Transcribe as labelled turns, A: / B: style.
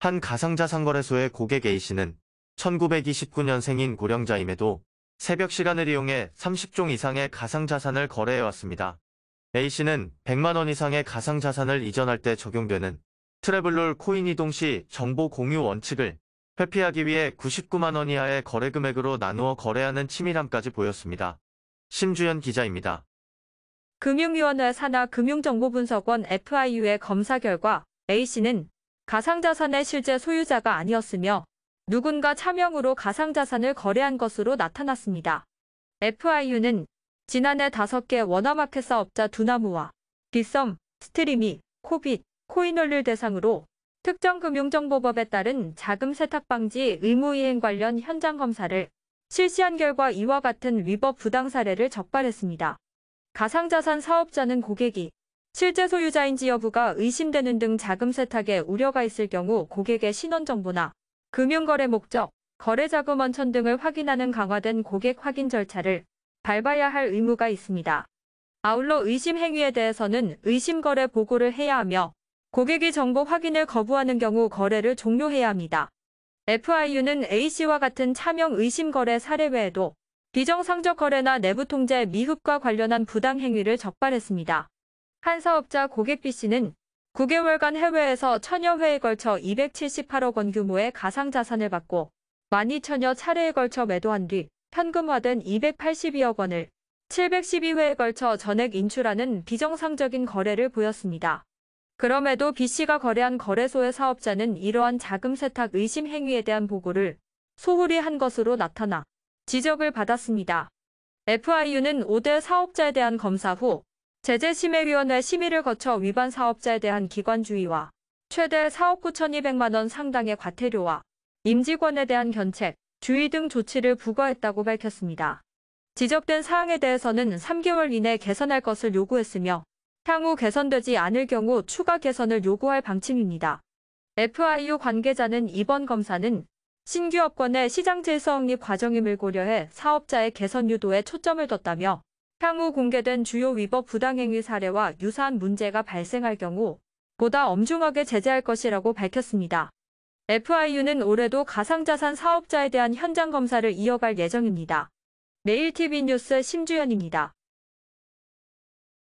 A: 한 가상자산거래소의 고객 A씨는 1929년생인 고령자임에도 새벽 시간을 이용해 30종 이상의 가상자산을 거래해왔습니다. A씨는 100만원 이상의 가상자산을 이전할 때 적용되는 트래블롤 코인 이동 시 정보 공유 원칙을 회피하기 위해 99만원 이하의 거래 금액으로 나누어 거래하는 치밀함까지 보였습니다. 심주연 기자입니다.
B: 금융위원회 산하 금융정보분석원 FIU의 검사 결과 A씨는 가상자산의 실제 소유자가 아니었으며 누군가 차명으로 가상자산을 거래한 것으로 나타났습니다. FIU는 지난해 5개 원화마켓 사업자 두나무와 빗썸 스트리미, 코빗, 코인올릴 대상으로 특정금융정보법에 따른 자금 세탁 방지 의무 이행 관련 현장 검사를 실시한 결과 이와 같은 위법 부당 사례를 적발했습니다. 가상자산 사업자는 고객이 실제 소유자인지 여부가 의심되는 등 자금 세탁에 우려가 있을 경우 고객의 신원 정보나 금융거래 목적, 거래자금 원천 등을 확인하는 강화된 고객 확인 절차를 밟아야 할 의무가 있습니다. 아울러 의심 행위에 대해서는 의심 거래 보고를 해야 하며 고객이 정보 확인을 거부하는 경우 거래를 종료해야 합니다. FIU는 A씨와 같은 차명 의심 거래 사례 외에도 비정상적 거래나 내부 통제 미흡과 관련한 부당 행위를 적발했습니다. 한 사업자 고객 B씨는 9개월간 해외에서 천여 회에 걸쳐 278억 원 규모의 가상자산을 받고 12,000여 차례에 걸쳐 매도한 뒤 현금화된 282억 원을 712회에 걸쳐 전액 인출하는 비정상적인 거래를 보였습니다. 그럼에도 B씨가 거래한 거래소의 사업자는 이러한 자금 세탁 의심 행위에 대한 보고를 소홀히 한 것으로 나타나 지적을 받았습니다. FIU는 5대 사업자에 대한 검사 후 제재심의위원회 심의를 거쳐 위반 사업자에 대한 기관주의와 최대 4억 9,200만원 상당의 과태료와 임직원에 대한 견책, 주의 등 조치를 부과했다고 밝혔습니다. 지적된 사항에 대해서는 3개월 이내 개선할 것을 요구했으며 향후 개선되지 않을 경우 추가 개선을 요구할 방침입니다. FIU 관계자는 이번 검사는 신규 업권의 시장 질서 확립 과정임을 고려해 사업자의 개선 유도에 초점을 뒀다며 향후 공개된 주요 위법 부당행위 사례와 유사한 문제가 발생할 경우 보다 엄중하게 제재할 것이라고 밝혔습니다. FIU는 올해도 가상자산 사업자에 대한 현장 검사를 이어갈 예정입니다. 매일TV 뉴스 심주연입니다.